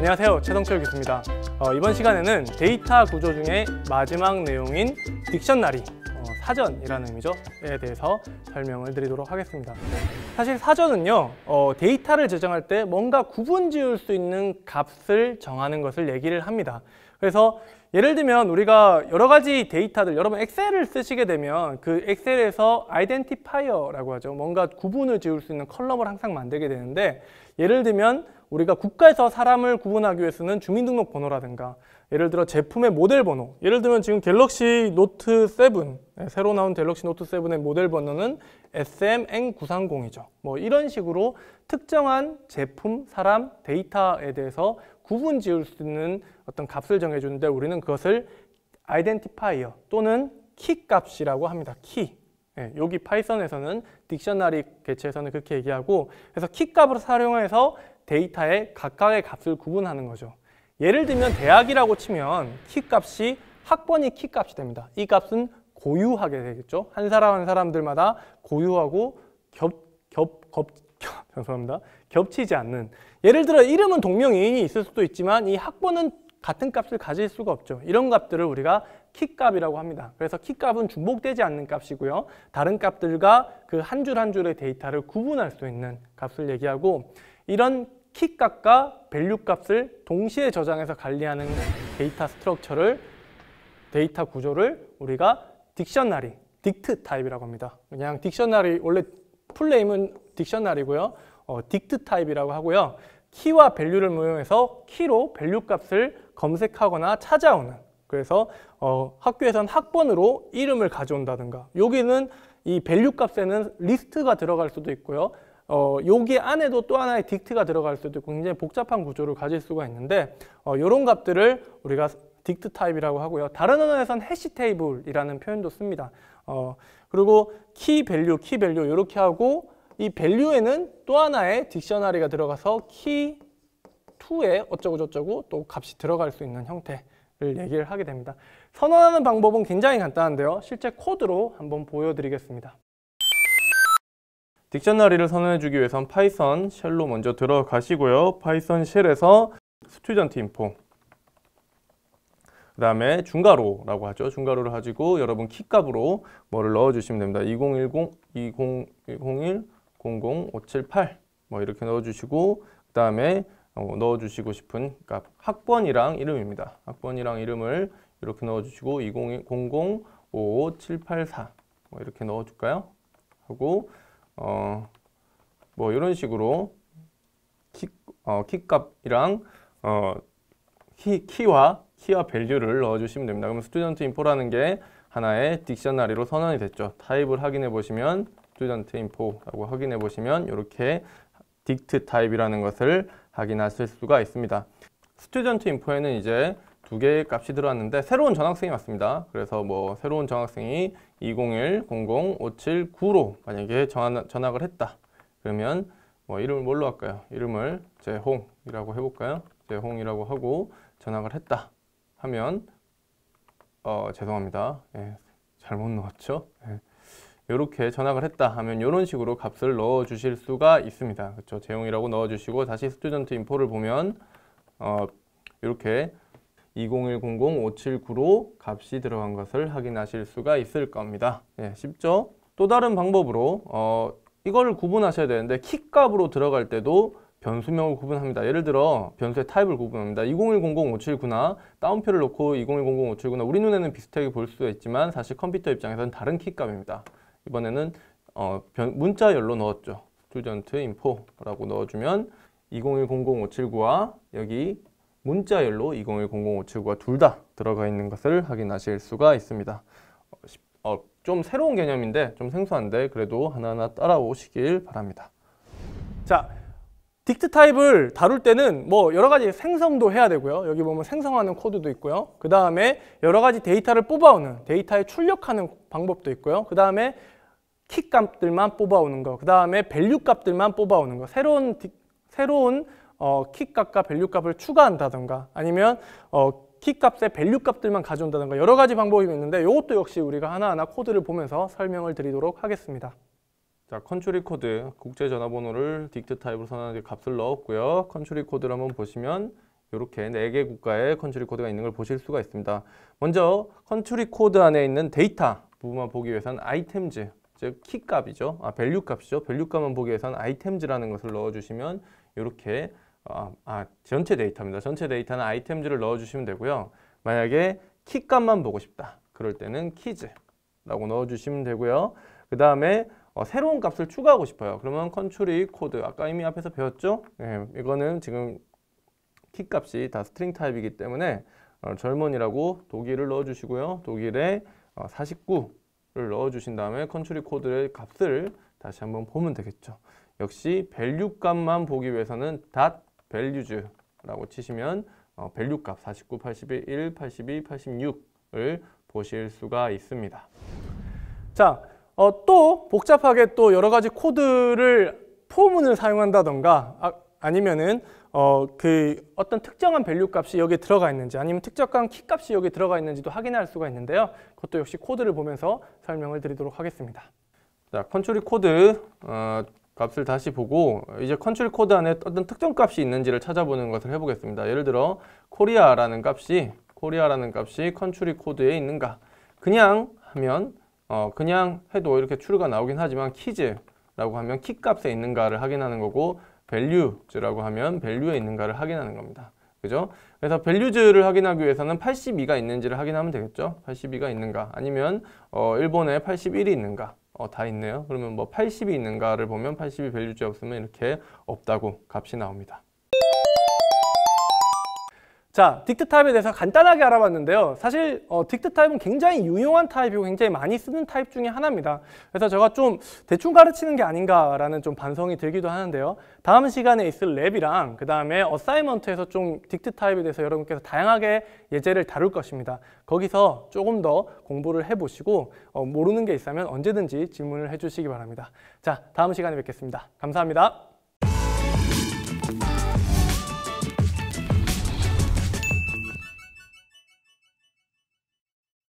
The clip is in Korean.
안녕하세요 최동철 교수입니다 어, 이번 시간에는 데이터 구조 중에 마지막 내용인 딕셔너리 어, 사전이라는 의미죠 에 대해서 설명을 드리도록 하겠습니다 사실 사전은요 어, 데이터를 제정할 때 뭔가 구분 지을 수 있는 값을 정하는 것을 얘기를 합니다 그래서 예를 들면 우리가 여러 가지 데이터들, 여러분 엑셀을 쓰시게 되면 그 엑셀에서 아이덴티파이어라고 하죠. 뭔가 구분을 지을 수 있는 컬럼을 항상 만들게 되는데 예를 들면 우리가 국가에서 사람을 구분하기 위해 서는 주민등록번호라든가 예를 들어 제품의 모델 번호 예를 들면 지금 갤럭시 노트 7 새로 나온 갤럭시 노트 7의 모델 번호는 SMN930이죠 뭐 이런 식으로 특정한 제품, 사람, 데이터에 대해서 구분 지을 수 있는 어떤 값을 정해주는데 우리는 그것을 아이덴티파이어 또는 키 값이라고 합니다. 키. 예, 여기 파이썬에서는 딕셔너리 개체에서는 그렇게 얘기하고 그래서 키 값으로 사용해서 데이터의 각각의 값을 구분하는 거죠. 예를 들면 대학이라고 치면 키 값이 학번이 키 값이 됩니다. 이 값은 고유하게 되겠죠. 한 사람 한 사람들마다 고유하고 겹, 겹, 겹, 죄송합니다. 겹치지 않는 예를 들어 이름은 동명이인이 있을 수도 있지만 이 학번은 같은 값을 가질 수가 없죠. 이런 값들을 우리가 키값이라고 합니다. 그래서 키값은 중복되지 않는 값이고요. 다른 값들과 그 한 줄 한 줄의 데이터를 구분할 수 있는 값을 얘기하고 이런 키값과 밸류값을 동시에 저장해서 관리하는 데이터 스트럭처를 데이터 구조를 우리가 딕셔너리, 딕트 타입이라고 합니다. 그냥 딕셔너리 원래 풀네임은 딕셔너이고요 어, 딕트 타입이라고 하고요. 키와 밸류를 모용해서 키로 밸류 값을 검색하거나 찾아오는 그래서 어, 학교에선 학번으로 이름을 가져온다든가 여기는 이 밸류 값에는 리스트가 들어갈 수도 있고요. 어, 여기 안에도 또 하나의 딕트가 들어갈 수도 있고 굉장히 복잡한 구조를 가질 수가 있는데 어, 이런 값들을 우리가 딕트 타입이라고 하고요. 다른 언어에선 해시 테이블이라는 표현도 씁니다. 어, 그리고 키 밸류, 키 밸류 이렇게 하고 이 value에는 또 하나의 딕셔너리가 들어가서 key2에 어쩌고저쩌고 또 값이 들어갈 수 있는 형태를 얘기를 하게 됩니다. 선언하는 방법은 굉장히 간단한데요. 실제 코드로 한번 보여드리겠습니다. 딕셔너리를 선언해주기 위해선 파이썬 쉘로 먼저 들어가시고요. 파이썬 쉘에서 스튜던트 인포 그 다음에 중괄호라고 하죠. 중괄호를 가지고 여러분 키값으로 뭐를 넣어주시면 됩니다. 2010, 20101 00578뭐 이렇게 넣어주시고 그 다음에 어, 넣어주시고 싶은 그러니까 학번이랑 이름입니다. 학번이랑 이름을 이렇게 넣어주시고 0 0 0 5 5 7 8 4 뭐 이렇게 넣어줄까요? 하고 어, 뭐 이런 식으로 키, 어, 키값이랑 어, 키, 키와 키와 밸류를 넣어주시면 됩니다. 그럼 스튜던트 인포라는 게 하나의 딕셔너리로 선언이 됐죠. 타입을 확인해 보시면 스튜던트 인포라고 확인해 보시면 이렇게 딕트 타입이라는 것을 확인하실 수가 있습니다. 스튜던트 인포에는 이제 두 개의 값이 들어왔는데 새로운 전학생이 왔습니다. 그래서 뭐 새로운 전학생이 201, 00, 57, 9로 만약에 전학, 을 했다. 그러면 뭐 이름을 뭘로 할까요? 이름을 제홍이라고 해볼까요? 제홍이라고 하고 전학을 했다 하면 어, 죄송합니다. 예, 잘못 넣었죠? 예. 이렇게 전학을 했다 하면 이런 식으로 값을 넣어 주실 수가 있습니다. 그렇죠? 제용이라고 넣어 주시고 다시 스튜던트 인포를 보면 어, 이렇게 20100579로 값이 들어간 것을 확인하실 수가 있을 겁니다. 예, 쉽죠? 또 다른 방법으로 어, 이걸 구분하셔야 되는데 키값으로 들어갈 때도 변수명을 구분합니다. 예를 들어 변수의 타입을 구분합니다. 20100579나 다운표를 놓고 20100579나 우리 눈에는 비슷하게 볼 수 있지만 사실 컴퓨터 입장에서는 다른 키값입니다. 이번에는 어, 변, 문자열로 넣었죠. s t u d e n 라고 넣어주면 2 0 1 0 5 7 9와 여기 문자열로 2 0 1 0 5 7 9가둘 다 들어가 있는 것을 확인하실 수가 있습니다. 어, 어, 좀 새로운 개념인데 좀 생소한데 그래도 하나하나 따라오시길 바랍니다. 자, 딕트 타입을 다룰 때는 뭐 여러 가지 생성도 해야 되고요. 여기 보면 생성하는 코드도 있고요. 그 다음에 여러 가지 데이터를 뽑아오는 데이터에 출력하는 방법도 있고요. 그 다음에 키 값들만 뽑아오는 거, 그 다음에 밸류 값들만 뽑아오는 거, 새로운 디, 새로운 어, 키 값과 밸류 값을 추가한다던가 아니면 어, 키 값에 밸류 값들만 가져온다던가 여러 가지 방법이 있는데 이것도 역시 우리가 하나하나 코드를 보면서 설명을 드리도록 하겠습니다. 자, 컨트리 코드 국제 전화번호를 딕트 타입으로 선언는 값을 넣었고요. 컨트리 코드를 한번 보시면 이렇게 4개 국가의 컨트리 코드가 있는 걸 보실 수가 있습니다. 먼저 컨트리 코드 안에 있는 데이터 부분만 보기 위해서는 아이템즈 즉 키값이죠. 아, 밸류 값이죠. 밸류 값만 보기 위해서는 아이템즈라는 것을 넣어주시면 이렇게 아, 어, 아, 전체 데이터입니다. 전체 데이터는 아이템즈를 넣어주시면 되고요. 만약에 키값만 보고 싶다. 그럴 때는 키즈라고 넣어주시면 되고요. 그 다음에 어, 새로운 값을 추가하고 싶어요. 그러면 컨트롤 e 코드 아까 이미 앞에서 배웠죠? 네, 이거는 지금 키값이 다 스트링 타입이기 때문에 어, 젊은이라고 독일을 넣어주시고요. 독일에 어, 49를 넣어주신 다음에 컨트리 코드의 값을 다시 한번 보면 되겠죠. 역시 밸류 값만 보기 위해서는 닷 values라고 치시면 어, 밸류 값 49, 81, 82, 86을 보실 수가 있습니다. 자, 어, 또 복잡하게 또 여러 가지 코드를 포문을 사용한다던가 아, 아니면은 어, 그 어떤 특정한 밸류 값이 여기에 들어가 있는지 아니면 특정한 키 값이 여기에 들어가 있는지도 확인할 수가 있는데요. 그것도 역시 코드를 보면서 설명을 드리도록 하겠습니다. 자, 컨트롤 코드 어, 값을 다시 보고 이제 컨트롤 코드 안에 어떤 특정 값이 있는지를 찾아보는 것을 해보겠습니다. 예를 들어 코리아라는 값이 코리아라는 값이 컨트롤 코드에 있는가 그냥 하면 어, 그냥 해도 이렇게 추가 나오긴 하지만 키즈라고 하면 키 값에 있는가를 확인하는 거고 밸류즈라고 하면 밸류에 있는가를 확인하는 겁니다. 그죠? 그래서 v a l 를 확인하기 위해서는 82가 있는지를 확인하면 되겠죠? 82가 있는가 아니면 어, 일본에 81이 있는가 어, 다 있네요. 그러면 뭐 80이 있는가를 보면 80이 v a 없으면 이렇게 없다고 값이 나옵니다. 자, 딕트 타입에 대해서 간단하게 알아봤는데요. 사실 어, 딕트 타입은 굉장히 유용한 타입이고 굉장히 많이 쓰는 타입 중에 하나입니다. 그래서 제가 좀 대충 가르치는 게 아닌가라는 좀 반성이 들기도 하는데요. 다음 시간에 있을 랩이랑 그 다음에 어사이먼트에서 좀 딕트 타입에 대해서 여러분께서 다양하게 예제를 다룰 것입니다. 거기서 조금 더 공부를 해보시고 어, 모르는 게있다면 언제든지 질문을 해주시기 바랍니다. 자, 다음 시간에 뵙겠습니다. 감사합니다.